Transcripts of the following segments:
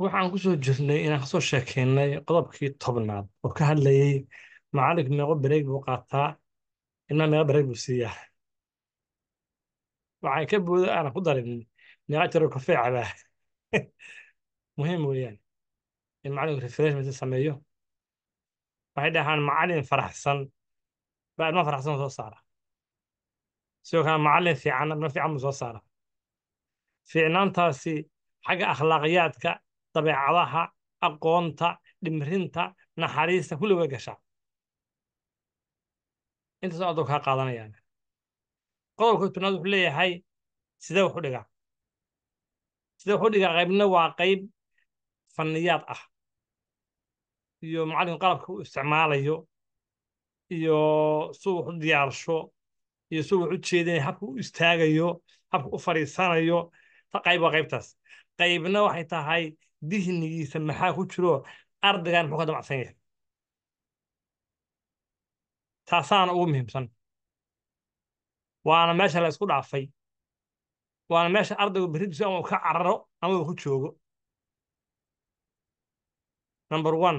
waxaan kusoo jirnay inaan kasoo sheekeynay qodobkii tobnaad oo ka hadlayey macalinku meeqo bareeg buu qaataa ilmaa meeqo bareeg buu siiyaa waxaan ka booda aanan ku darin meeqa jiro kafee cabaa muhiim weeyaan in macalinku refreshment sameeyo waxay dhahaan macalin faraxsan baa ilma faraxsan soo saara sidoo kale macalin fiicanna ilma fiican buu soo saara fiicnaantaasi xagga akhlaaqiyaadka dabeecadaha aqoonta dhimrinta naxariista kulli way gashaa intaasoo adoo kaa qaadanayaan qodobka tunaad wuxuu leeyahay sidee wax u dhigaa sidee wax u dhigaa qaybna waa qayb fanniyaad ah iyo macallin qalabka uu isticmaalayo iyo suu wax u diyaarsho iyo suu wax u jeedinayo habka u istaagayo habka u fadhiisanayo qayb waa qaybtaas qaybna waxay tahay dihnigiisa maxaa ku jiro ardaygan muxuu ka damacsan yahay taasaana ugu muhiimsan waana meesha la isku dhaafay waana meesha ardaygu berridiisu ama uu ka cararo ama uu ku joogo number one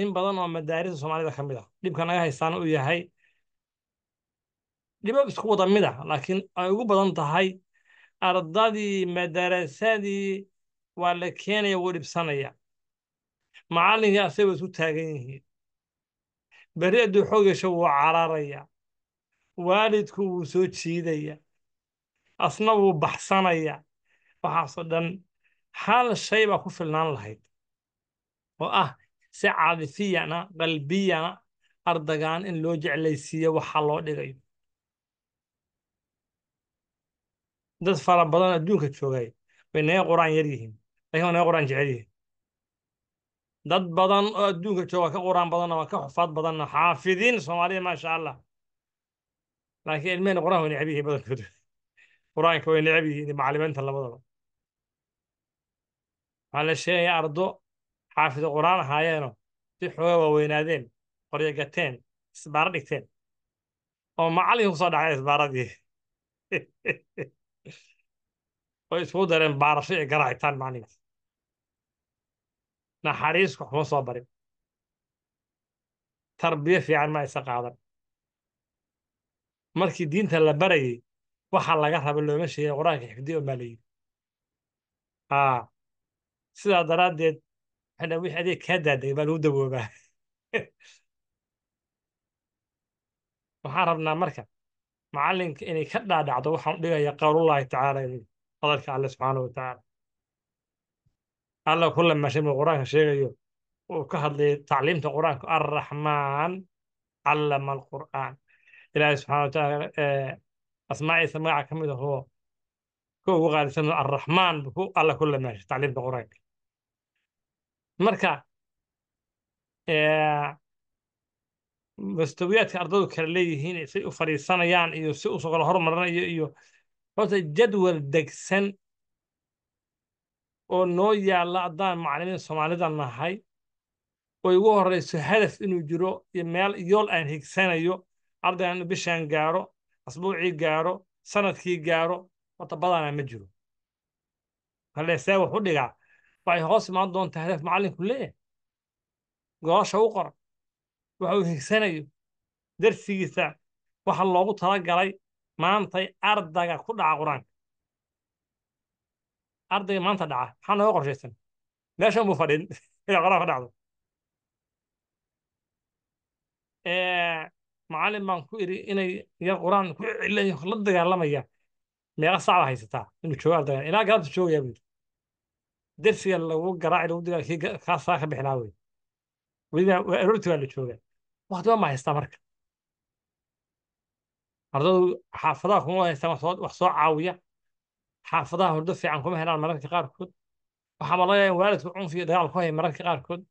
in badan oo madaarista soomaalida ka mid ah dhibka naga haystaana uu yahay dhibo isku wada mid ah laakiin ay ugu badan tahay ardadii madarasadii waa la keenaya wuu dhibsanaya macallinkii asagay isu taagan yihiin berri hadduu xoog yesho wuu cararaya waalidku wuu soo jiidaya asna wuu baxsanaya waxaasoo dhan hal shay baa ku filnaan lahayd oo ah si caadifiyana qalbiyana ardagaan in loo jeclaysiiyo waxa loo dhigayo dad fara badan adduunka joogay way naga qur'aan yar yihiin ayagoona quraan jecel yihin dad badan oo adduunka jooga ka quraan badanna waa ka xufaad badanna xaafidiin soomaaliya maasha allah laakiin ilmehena quraan way necab yihiin badankood aanka way necab yihiin macalimiinta labadaba waxaa la sheegayaa ardo xaafido quraan ahaayeeno si xoogaa waaweynaadeen qoryo gateen isbaara dhigteen oo macallin kusoo dhacay isbaaradii way isugu dareen baarasho gara haytaan macnigaas naxariisku waxma soo barin tarbiyo fiican ma aysan qaadan markii diinta la barayay waxaa laga raba looma sheegay qur-aanka xifdiya maa la yidhi a sidaa daraaddeed xidha wixii adeeg kaa daaday baa lagu daboobaa waxaan rabnaa marka macallinka inay ka dhaadhacdo waxaan u dhigaya qowlullaahi tacaala hadalka alle subxaana wa tacaala alla ku lamaashan buu qur-aanka sheegayo uu ka hadlayay tacliimta qur-aanka arraxmaan callama alqur'aan ilaahay subxana wa tacaala asmaaciisa magaca ka mid ahoo ka ugu qaalisan arraxmaan buu alla ku lamaashay tacliimta qur-aanka marka mastawiyaadka ardadu kala leeyihiin say u fariisanayaan iyo si u soo kala hormaranayo iyo horta jadwal degsan oo noo yaalla haddaan macalimiin soomaalida nahay oo igu horrayso hadaf inuu jiro iyo meel yool aan higsanayo ardayaan bishaan gaaro asbuucii gaaro sanadkii gaaro horta badanaa ma jiro halleesee wuxu dhigaa waxay hoos imaan doontaa hadaf macallinku leeyahay goosha u qoran waxa uu higsanayo darsigiisa waxa loogu tala galay maantay ardaga ku dhaca qur-aanka ardayga maanta dhaca maxaa nooga qorshaysan meeshan buu fadhin inay qur-aanka ka dhacdo macallin baan ku idhi inay yar qur-aan ku cilay la dagaalamaya meeqa sacba haysataa inuu joogo ardagan ilaa galabta joogaya buu yidhi dersiga lagu garaaci lagu dagaal kii kaasaa ka bixinaa wey weliba aroorti waa la joogaa waqti baan baa haystaa marka ardadu xaafadaha kuma wadaystaan wax soo caawiya xaafadaha hordo fiican kuma helaan mararka qaarkood waxaa malayaa in waalidku cunfiyo dagaal ku hay mararka qaarkood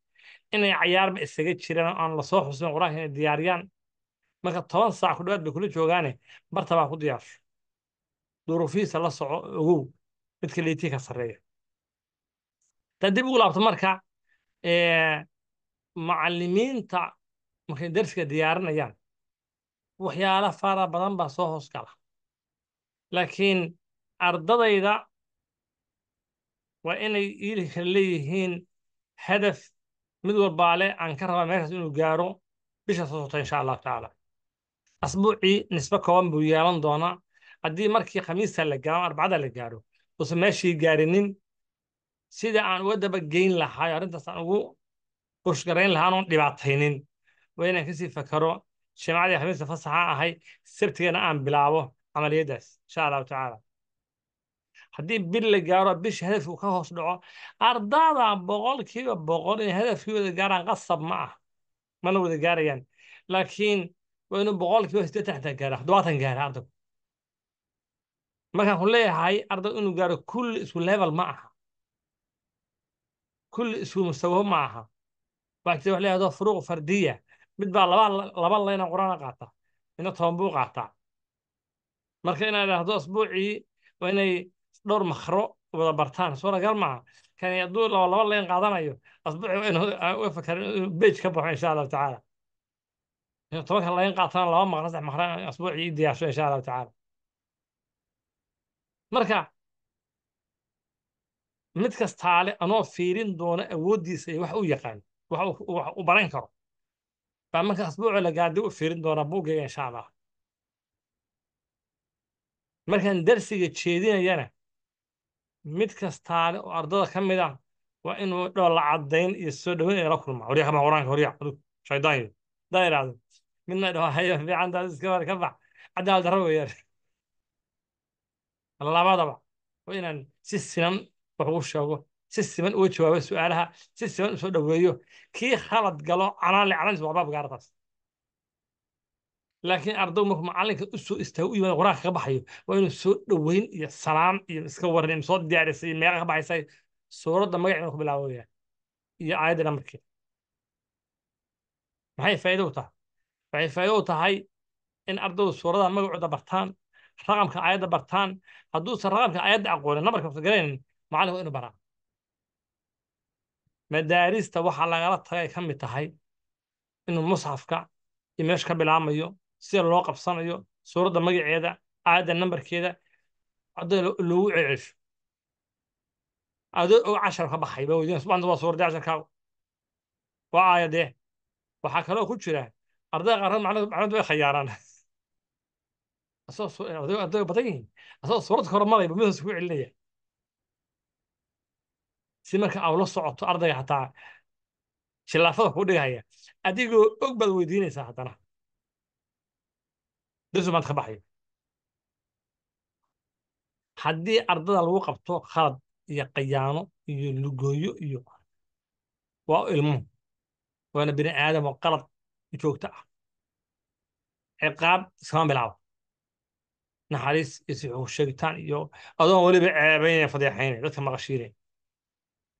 inay cayaarba isaga jiraan aan lasoo xusin qur-aanka inay diyaariyaan marka toban saac ku dhawaad bay kula joogaane barta baa ku diyaarsho duruufihiisa la soco ogow midka liitii ka sarreeya taa dib ugu laabto marka macallimiinta markay darsiga diyaarinayaan waxyaala fara badan baa soo hoos gala laakiin ardadayda waa inay iri kale leeyihiin hadaf mid walbaa le aan ka rabaa meeshaas inuu gaaro bisha soo soosota insha allahu tacaala asbuucii nisbe kooban buu yeelan doonaa haddii markii khamiista la gaaro arbacada la gaaro uusan meeshii gaarinin sida aan uga daba dabageyn lahaayo arrintaas aan ugu bushgarayn lahaan oon dhibaataynin waa inaan kasii fakaro jimcadii xamiista fasaxa ahay sabtigeena aan bilaabo camaliyaddaas insha allahu tacaala haddii bil la gaaro bisha hadafkuu ka hoos dhaco ardada boqolkiiba boqol inay hadafkii wada gaaraan qasab ma ah mana wada gaarayaan laakiin waa inuu boqolkiiba siddeetan xataa gaara toddobaatan gaara ardaygu markaan ku leeyahay ardag inuu gaaro kulli isku level ma aha kulli isku mustawo ma aha waa jirta wax furuuq fardiya mid baa laba layna qur'aana qaataa midna toban buu qaataa marka inaa idhaahdo asbuucii waa inay dhowr makro wada bartaan suuragal maaha kani hadduu laba layn qaadanayo asbuucii waa inuu ah, fakarin inuu bej ka baxo insha allahu tacaala inuu tobanka layn qaatana laba makro saddex makro asbuucii diyaasho insha allahu tacaala marka mid kastaale anoo fiirin doona awooddiisa iyo wax u yaqaan wax u baran karo marka asbuucii la gaadi u fiirin doonaa buuggayga insha allah markaan darsiga jeedinayana mid kastaale oo ardada ka mid ah waa inuu dhoolla caddayn iyo soo dhoweyn ay la kulmaa horyaa ka bax quraanka horyaa adug shaydaanyo hadaa idhaahdo midna dhaho hayo fiicantaas iska war ka bax caddaal darro weeyaan labadaba waa inaan si sinan wax ugu sheego si siman uga jawaabo su'aalaha si siman usoo dhaweeyo kii khalad galo canaanle canaanlis waa baabka arrintaas laakiin ardaygu markuu macalinka u soo istaago u yimaado qur ka baxayo waa inuu soo dhoweyn iyo salaam iyo iska waran soo diyaarisay meeqa ka baxaysay suuradda magaceeda ku bilaabo iyo aayadda dhamarkeeda maxay faa'iido u tahay waxay faa'iido u tahay in ardaydu suuradaha magacooda bartaan raqamka aayadda bartaan hadduusan raqamka aayadda aqoonin namarka fadgalaynin macalinku inuu baraa madaarista waxaa lagala taga ka mid tahay inuu musxafka iyo meesha ka bilaabmayo sida loo qabsanayo suuradda magaceeda aayadda nambarkeeda hadda loogu cecesho adoo oo cashar ka baxay baa weydiin subxaana waa suuradda casharkaa waa aayadee waxaa kaloo ku jira ardayda qaarkood macnaheed way khayaaraan asagoo arday badan yihiin asagoo suuradda hore marayba midaasu ku celinaya si marka aw la socoto ardayga xataa shilaafada ku dhigahaya adigoo og baad weydiinaysaa haddana darsu maanta ka baxayo haddii ardada lagu qabto khalad iyo qayaano iyo lugooyo iyo waa u ilmuhu waana bini aadam oo qalad joogto ah ciqaab iskama bilaabo naxariis iyo sixuusheegitaan iyo adoon weliba ceebayna fadeexaynaya dadka maqashiinaya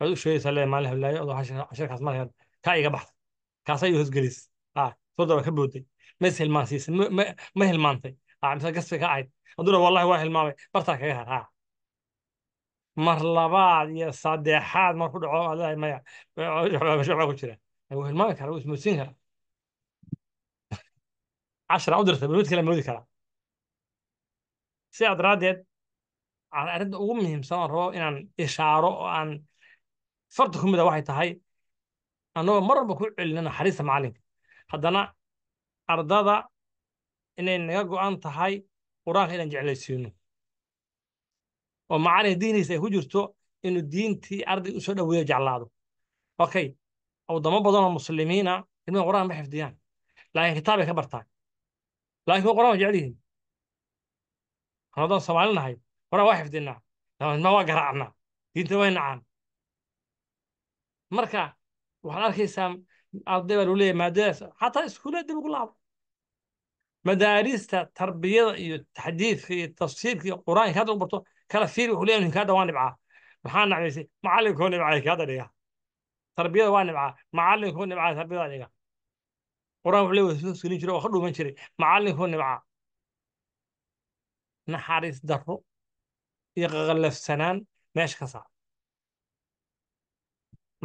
waxaad u sheegaysaa le maalin hablayo odo casharkaas markaad kaa iga baxda kaasa iyu hosgelis sodaba ka booday mas is hilmaansiisa ma hilmaantay mise gasbay ka ahayd hadduna wallahi waa hilmaamay bartaa kaga har mar labaad iyo saddexaad mar ku dhaco aad leedahay maya shacba ku jira wuu hilmaami karaa wuu ismoodsiin karaa cashara u dirta mid kale moodi karaa sidaa daraaddeed arrinta ugu muhiimsan oo rabo inaan ishaaro oo aan shardi ku waxay tahay anagoo mar walba ku celina naxariista macalinka haddana ardada inay naga go'an tahay qur-aanka inaan jeclaysiino oo macalinka diiniisa ay ku jirto inuu diintii ardayga usoo dhaweeyo jeclaado okay wadamo badanoo muslimiina ilmaha qur-aanka ma xifdiyaan laakiin kitaabay ka bartaan laakiin waa qur-aanka jecel yihiin haddaan soomaali nahay qur-aan waa xifdinaa ilmaha waa garaacnaa diinta way nacaan marka waxaad arkaysaa arday baa luleeyahy maadadaas xataa iskuulla dib ugu laabo madaarista tarbiyada iyo taxdiidka iyo tafsiirka iyo qur-aanka hadda u barto kala fiiri wuxuu leeyahay ninka hadda waa nibcaa maxaa nacmaysay macallinkoo nibcaa ka dhiga tarbiyada waa nibcaa macallinkoo nibcaa tarbiyada dhiga qur-aan wuxuu leeyahay soo jiray oo ka dhuuman jiray macallinkoo nibcaa naxariis darro iyo qaqallafsanaan meesha ka saar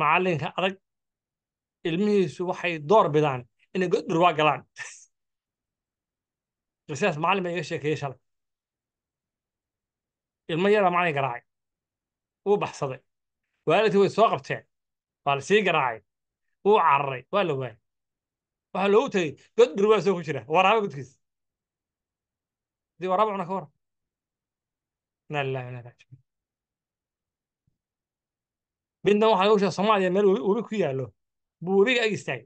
macalinka adag ilmihiisu waxay door bidaan inay godhurwaa galaan sidaas macalin baa iga sheekeeyey shalay ilmo yaraa macalin garaacay wuu baxsaday waalidkii way soo qabteen waa la sii garaacay wuu cararay waa la waayay waxaa loogu tegey god dhurwaa soo ku jira waraaba godkiis hadii waraaba cuna ka waran inaa lillahi wanaa rajiun midna waxaa loogu sheegay soomaaliya meel webi ku yaallo buu webiga ag istaagay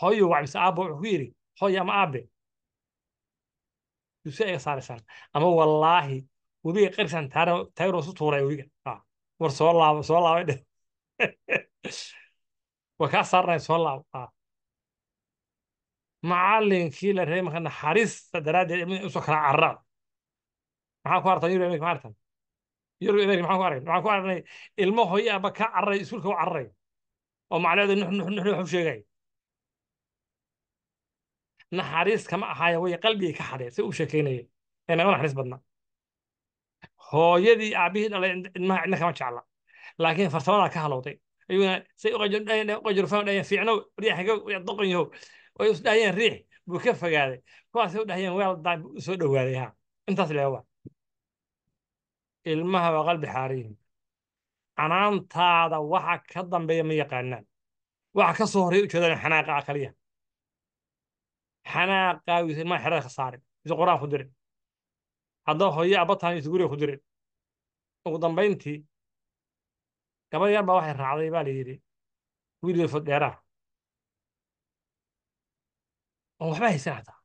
hooyo wac mise aabba wuxuu ku yidhi hooyo ama aabe yuusi iga saaraysaan ama wallaahi webiga qarisan taagir su tuuray webiga war soo laabo soo laabay dhe waa kaa saaranay soo laabo macallinkii la reebay marka naxariista daraaddeed usoo kala carraa maxaa ku hartan yurmk maartan yaroo ilaah ku aragnay maxaan ilmo hooye ka cararay iskuulka u cararay oo macnaheedu nuxnuxnuxna wax u sheegay naxariis kama ahaaye way qalbigay ka xadheen si uu sheekaynaya ee naxariis badna hooyadii aabihii dhalay ilmaha cidna kama jecla laakiin farsamada ka halowday ayuuna say uqajurfaadhayeen fiicnow riixagow doqon way isdhahayeen riix buu ka fogaaday kuwaasay u dhahayeen weel daa u soo dhowaaday ha intaas leewa ilmaha waa qalbi xaariin canaantaada waxa ka dambeeya ma yaqaanaan waxa ka soo horreeya ujeedaan xanaaqa a ah kaliya xanaaqaagiisa ilmaha xerada ka saare isa quraan ku dirin hadda hoyo abatahan isa guriga ku dirin ugu dambayntii gabad yar baa waxay raacday baa la yidhi wiil yelfod dheeraah oon waxba haysan hataa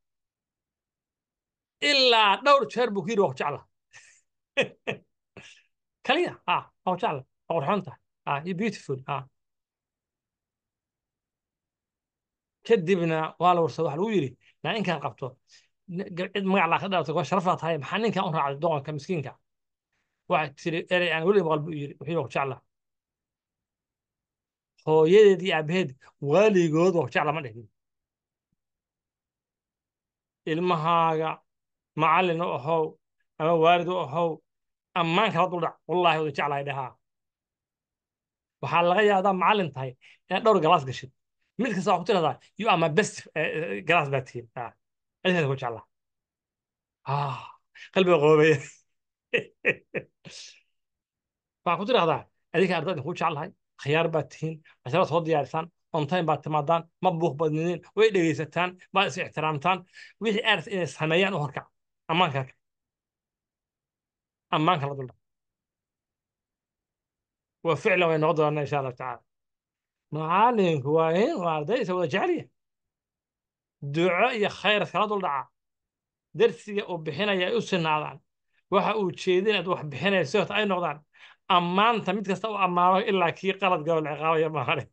ilaa dhowr jeer buu ku yidhi waa ku jeclaa kaliya waa jecla waa qurxoonta iyo beautiful ah. kadibna waa la warsada waxa lagu yidhi naa inkaan qabto cid magac laaka dhaarto waa sharaf baa tahay maxaa ninkan u raacday doqonka miskiinka waxaa tiri erey aan weliga maqal buu yidhi wuxuu wax jecla hooyadeed iyo aabaheed waaligood wax jecla ma dhihin ilmahaaga macalin u ahow ama waalid u ahow ammaan kala duldhac wallahi wada jeclahay dhahaa waxaa laga yaabaa macallin tahay inaad dhowr galaas gashid mid kasta waxaad ku tirahdaa you are my best galaas baa tihin cidheeda ku jeclaa ah, qalbiga qoobaya waxaa ku tirahdaa adinka ardayda ku jeclahay khiyaar baad tihiin casharad soo diyaarisaan on baad timaadaan ma buuq badnideen way dhegaysataan baad is ixtiraamtaan wixii aras inay sameeyaan u horkac ammaankaaka ammaan kala duldha waa ficlan way noqon doonaa insha allahu tacaala macallinku waa in waa arday isa wada jeceliya duco iyo khayr iskala duldhaca darsiga uu bixinaya ay u sinaadaan waxa uu jeedinaad wax bixinayso hota ay noqdaan ammaanta mid kasta u ammaano ilaa kii qalad galo la maahane